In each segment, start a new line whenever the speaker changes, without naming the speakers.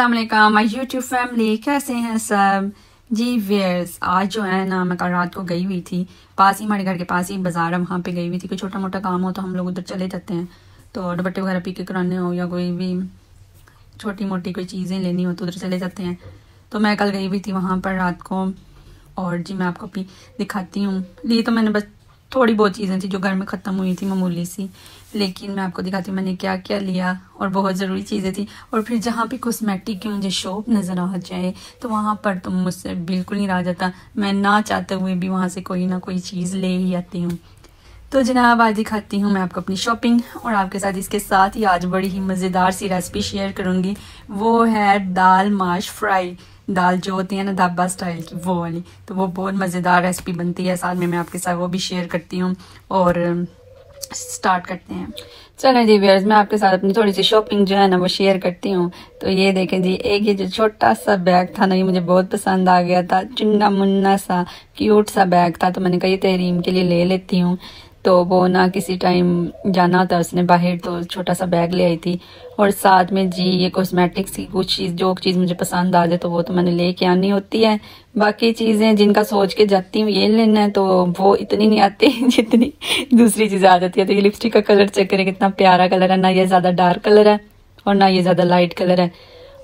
Aslam my YouTube family कैसे हैं सब जी वेयर्स आज जो है ना मैं कल रात को गई हुई थी पास ही हमारे घर के पास ही बाज़ार है वहाँ पे गई हुई थी कोई छोटा मोटा काम हो तो हम लोग उधर चले जाते हैं तो दुपट्टे वगैरह पी के कराने हो या कोई भी छोटी मोटी कोई चीज़ें लेनी हो तो उधर चले जाते हैं तो मैं कल गई हुई थी वहाँ पर रात को और जी मैं आपको अपनी दिखाती हूँ ली तो मैंने बस थोड़ी बहुत चीज़ें थी जो घर में ख़त्म हुई थी मामूली सी लेकिन मैं आपको दिखाती हूँ मैंने क्या क्या लिया और बहुत ज़रूरी चीज़ें थी और फिर जहाँ पे कॉस्मेटिक की मुझे शॉप नज़र आ जाए तो वहाँ पर तो मुझसे बिल्कुल नहीं रहा जाता मैं ना चाहते हुए भी वहाँ से कोई ना कोई चीज़ ले ही आती हूँ तो जनाब आज दिखाती हूँ मैं आपको अपनी शॉपिंग और आपके साथ इसके साथ ही आज बड़ी ही मज़ेदार सी रेसिपी शेयर करूँगी वो है दाल माश फ्राई दाल जो होती है ना धाबा स्टाइल की वो वाली तो वो बहुत मज़ेदार रेसिपी बनती है साथ में मैं आपके साथ वो भी शेयर करती हूँ और स्टार्ट करते हैं चलो जी व्यर्स मैं आपके साथ अपनी थोड़ी सी शॉपिंग जो है ना वो शेयर करती हूँ तो ये देखें जी एक ये जो छोटा सा बैग था ना ये मुझे बहुत पसंद आ गया था चुन्ना मुन्ना सा क्यूट सा बैग था तो मैंने कहा ये तहरीम के लिए ले लेती हूँ तो वो ना किसी टाइम जाना था उसने बाहर तो छोटा सा बैग ले आई थी और साथ में जी ये कॉस्मेटिक्स की कुछ चीज़ जो चीज़ मुझे पसंद आ जाए तो वो तो मैंने लेके आनी होती है बाकी चीज़ें जिनका सोच के जाती हूँ ये लेना है तो वो इतनी नहीं आती जितनी दूसरी चीज़ें आ जाती है तो ये लिपस्टिक का कलर चेक करें कितना प्यारा कलर है ना ये ज़्यादा डार्क कलर है और ना ये ज़्यादा लाइट कलर है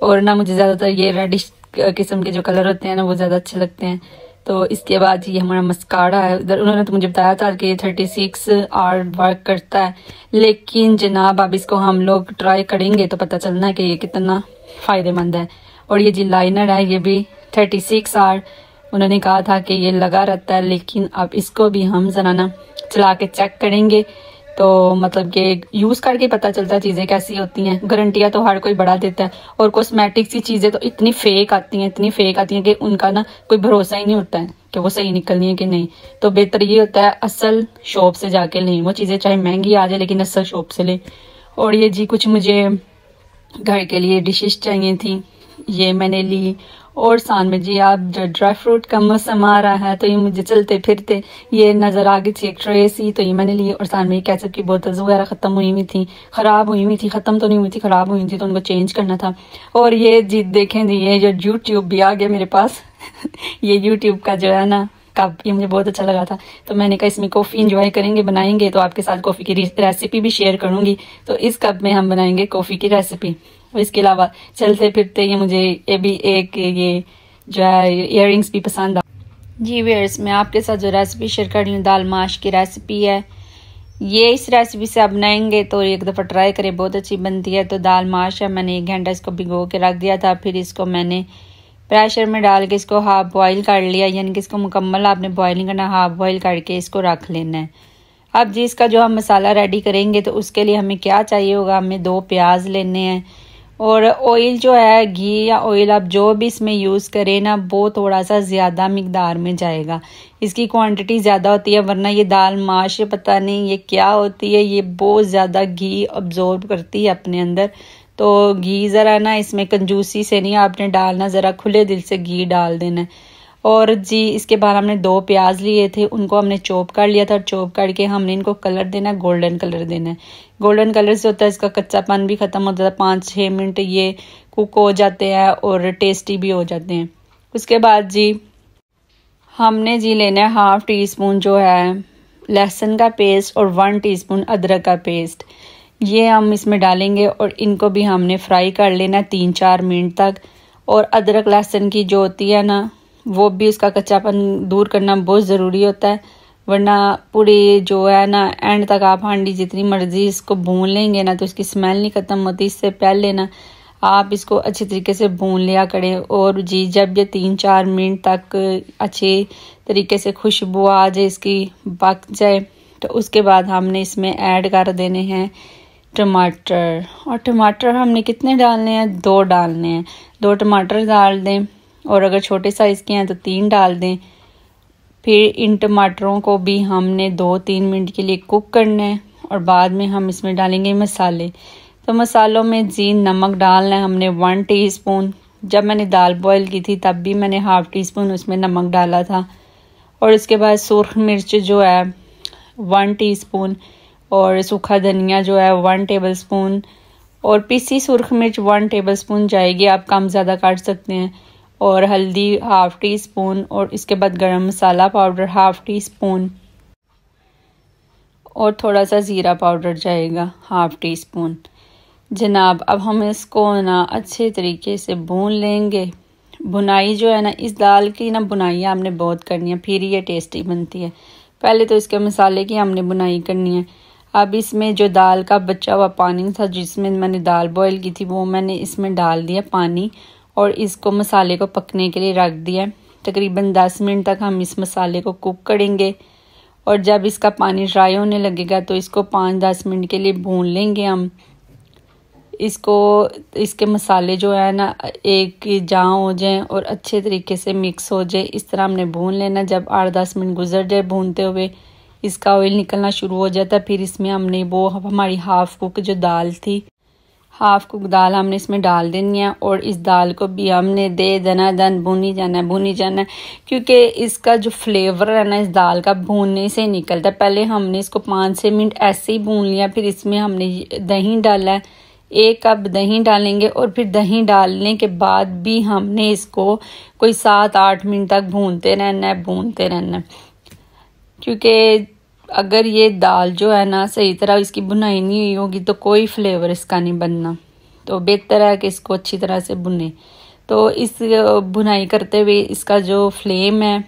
और ना मुझे ज़्यादातर ये रेडिश किस्म के जो कलर होते हैं ना वो ज़्यादा अच्छे लगते हैं तो इसके बाद ये हमारा मस्कारा है उधर उन्होंने तो मुझे बताया था कि थर्टी सिक्स आर वर्क करता है लेकिन जनाब अब इसको हम लोग ट्राई करेंगे तो पता चलना है कि ये कितना फ़ायदेमंद है और ये जी लाइनर है ये भी थर्टी सिक्स आर उन्होंने कहा था कि ये लगा रहता है लेकिन अब इसको भी हम जनाना चला के चेक करेंगे तो मतलब कि यूज करके पता चलता है चीजें कैसी होती हैं गारंटियां तो हर कोई बड़ा देता है और कॉस्मेटिक्स की चीजें तो इतनी फेक आती हैं इतनी फेक आती हैं कि उनका ना कोई भरोसा ही नहीं होता है कि वो सही निकलनी है कि नहीं तो बेहतर ये होता है असल शॉप से जाके लें वो चीजें चाहे महंगी आ जाए लेकिन असल शॉप से लें और ये जी कुछ मुझे घर के लिए डिशेस चाहिए थी ये मैंने ली और सान में जी आप जो ड्राई फ्रूट का मौसम आ रहा है तो ये मुझे चलते फिरते ये नज़र आ गई थी एक ट्रे सी तो ये मैंने लिए और सान में कैचअप की बोतल वगैरह ख़त्म हुई हुई थी ख़राब हुई हुई थी ख़त्म तो नहीं हुई थी ख़राब हुई थी तो उनको चेंज करना था और ये जी देखें जी ये जो यूट्यूब भी आ गया मेरे पास ये यूट्यूब का जो है ना कप ये मुझे बहुत अच्छा लगा था तो मैंने कहा इसमें कॉफ़ी एंजॉय करेंगे बनाएंगे तो आपके साथ कॉफ़ी की रेसिपी भी शेयर करूंगी तो इस कप में हम बनाएंगे कॉफ़ी की रेसिपी इसके अलावा चलते फिरते ये मुझे ये भी एक ये जो है इयर भी पसंद आ जी वेयर्स मैं आपके साथ जो रेसिपी शेयर कर रही हूँ दाल माश की रेसिपी है ये इस रेसिपी से आप बनाएंगे तो एक दफ़ा ट्राई करें बहुत अच्छी बनती है तो दाल माश है मैंने एक घंटा इसको भिगो के रख दिया था फिर इसको मैंने प्रेशर में डाल के इसको हाफ बॉईल कर लिया यानी कि इसको मुकम्मल आपने बॉयलिंग करना हाफ बॉईल करके इसको रख लेना है अब जी इसका जो हम मसाला रेडी करेंगे तो उसके लिए हमें क्या चाहिए होगा हमें दो प्याज लेने हैं और ऑयल जो है घी या ऑयल आप जो भी इसमें यूज़ करें ना वो थोड़ा सा ज़्यादा मकदार में जाएगा इसकी क्वांटिटी ज़्यादा होती है वरना ये दाल माश पता नहीं ये क्या होती है ये बहुत ज़्यादा घी अब्जॉर्ब करती है अपने अंदर तो घी ज़रा ना इसमें कंजूसी से नहीं आपने डालना ज़रा खुले दिल से घी डाल देना है और जी इसके बाद हमने दो प्याज लिए थे उनको हमने चॉप कर लिया था चॉप करके हमने इनको कलर देना है गोल्डन कलर देना है गोल्डन कलर से होता है इसका कच्चापन भी ख़त्म होता है पाँच छः मिनट ये कुक हो जाते हैं और टेस्टी भी हो जाते हैं उसके बाद जी हमने जी लेना है हाफ़ टी स्पून जो है लहसुन का पेस्ट और वन टी अदरक का पेस्ट ये हम इसमें डालेंगे और इनको भी हमने फ्राई कर लेना है तीन चार मिनट तक और अदरक लहसुन की जो होती है ना वो भी उसका कच्चापन दूर करना बहुत ज़रूरी होता है वरना पूरी जो है ना एंड तक आप हांडी जितनी मर्जी इसको भून लेंगे ना तो इसकी स्मेल नहीं ख़त्म होती इससे पहले ना आप इसको अच्छे तरीके से भून लिया करें और जी जब ये तीन चार मिनट तक अच्छे तरीके से खुशबू आ जाए इसकी पक जाए तो उसके बाद हमने इसमें ऐड कर देने हैं टमाटर और टमाटर हमने कितने डालने हैं दो डालने हैं दो टमाटर डाल दें और अगर छोटे साइज़ के हैं तो तीन डाल दें फिर इन टमाटरों को भी हमने दो तीन मिनट के लिए कुक करना है और बाद में हम इसमें डालेंगे मसाले तो मसालों में जीन नमक डालना है हमने वन टीस्पून जब मैंने दाल बॉईल की थी तब भी मैंने हाफ़ टी स्पून उसमें नमक डाला था और इसके बाद सूर्ख मिर्च जो है वन टी और सूखा धनिया जो है वन टेबल स्पून और पीसी सुरख मिर्च वन टेबल स्पून जाएगी आप कम ज़्यादा काट सकते हैं और हल्दी हाफ़ टी स्पून और इसके बाद garam masala powder half teaspoon और थोड़ा सा ज़ीरा पाउडर जाएगा हाफ़ टी स्पून जनाब अब हम इसको ना अच्छे तरीके से भून लेंगे बुनाई जो है ना इस दाल की ना बुनाई हमने बहुत करनी है फिर ये टेस्टी बनती है पहले तो इसके मसाले की हमने बुनाई करनी है अब इसमें जो दाल का बचा हुआ पानी था जिसमें मैंने दाल बॉईल की थी वो मैंने इसमें डाल दिया पानी और इसको मसाले को पकने के लिए रख दिया तकरीबन 10 मिनट तक हम इस मसाले को कुक करेंगे और जब इसका पानी ड्राई होने लगेगा तो इसको पाँच दस मिनट के लिए भून लेंगे हम इसको इसके मसाले जो है ना एक जहाँ हो जाएं और अच्छे तरीके से मिक्स हो जाए इस तरह हमने भून लेना जब आठ दस मिनट गुजर जाए भूनते हुए इसका ऑयल निकलना शुरू हो जाता फिर इसमें हमने वो हमारी हाफ़ कुक जो दाल थी हाफ कुक दाल हमने इसमें डाल देनी है और इस दाल को भी हमने दे देना दन भूनी जाना है भूनी जाना है क्योंकि इसका जो फ्लेवर है ना इस दाल का भूनने से निकलता है पहले हमने इसको पाँच छः मिनट ऐसे ही भून लिया फिर इसमें हमने दही डाला है एक कप दही डालेंगे और फिर दही डालने के बाद भी हमने इसको कोई सात आठ मिनट तक भूनते रहना है भूनते रहना है क्योंकि अगर ये दाल जो है ना सही तरह इसकी बुनाई नहीं हुई होगी तो कोई फ्लेवर इसका नहीं बनना तो बेहतर है कि इसको अच्छी तरह से बुने तो इस बुनाई करते हुए इसका जो फ्लेम है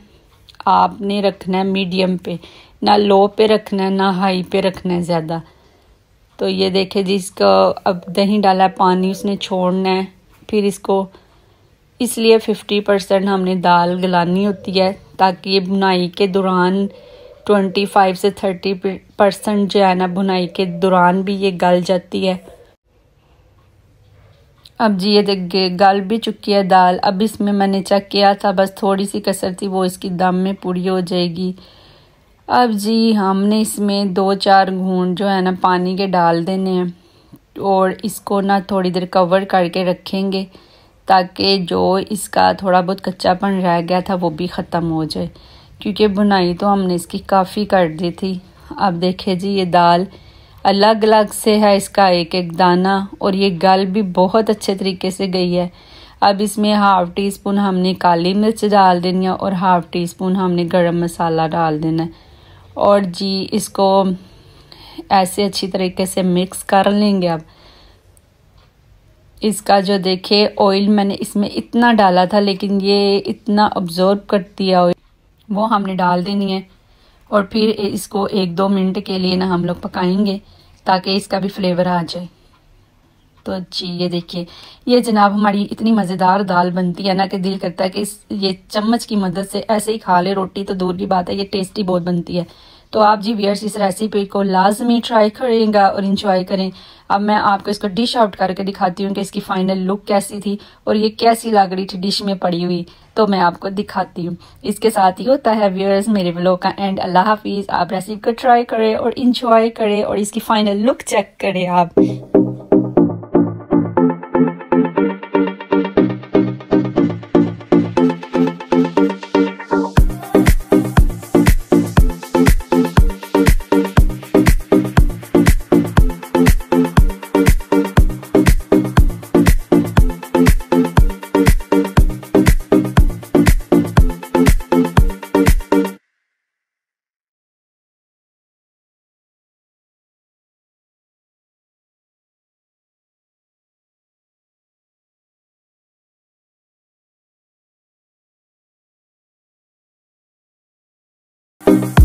आपने रखना है मीडियम पे ना लो पे रखना है ना हाई पे रखना है ज़्यादा तो ये देखे जी इसका अब दही डाला है पानी उसने छोड़ना है फिर इसको इसलिए फिफ्टी परसेंट हमने दाल गलानी होती है ताकि ये बुनाई के दौरान ट्वेंटी फाइव से थर्टी परसेंट जो है ना बुनाई के दौरान भी ये गल जाती है अब जी ये देखिए गल भी चुकी है दाल अब इसमें मैंने चेक किया था बस थोड़ी सी कसर थी वो इसकी दम में पूरी हो जाएगी अब जी हमने इसमें दो चार घूंट जो है ना पानी के डाल देने हैं और इसको ना थोड़ी देर कवर करके रखेंगे ताकि जो इसका थोड़ा बहुत कच्चापन रह गया था वो भी ख़त्म हो जाए क्योंकि बुनाई तो हमने इसकी काफ़ी कर दी थी अब देखिए जी ये दाल अलग अलग से है इसका एक एक दाना और ये गल भी बहुत अच्छे तरीके से गई है अब इसमें हाफ़ टी स्पून हमने काली मिर्च डाल देनी है और हाफ़ टी स्पून हमने गरम मसाला डाल देना है और जी इसको ऐसे अच्छी तरीके से मिक्स कर लेंगे अब इसका जो देखिए ऑयल मैंने इसमें इतना डाला था लेकिन ये इतना ऑब्ज़ॉर्ब करती है वो हमने डाल देनी है और फिर इसको एक दो मिनट के लिए ना हम लोग पकाएंगे ताकि इसका भी फ्लेवर आ जाए तो जी ये देखिए ये जनाब हमारी इतनी मज़ेदार दाल बनती है ना कि दिल करता है कि इस ये चम्मच की मदद से ऐसे ही खा ले रोटी तो दूर की बात है ये टेस्टी बहुत बनती है तो आप जी वियर्स इस रेसिपी को लाजमी ट्राई करेंगे और इंजॉय करें अब मैं आपको इसको डिश आउट करके दिखाती हूँ कि इसकी फाइनल लुक कैसी थी और ये कैसी लग रही थी डिश में पड़ी हुई तो मैं आपको दिखाती हूँ इसके साथ ही होता है व्यूअर्स मेरे ब्लॉग का एंड अल्लाह हाफिज़ आप रेसिपी को ट्राई करें और इंजॉय करें और इसकी फाइनल लुक चेक करें आप you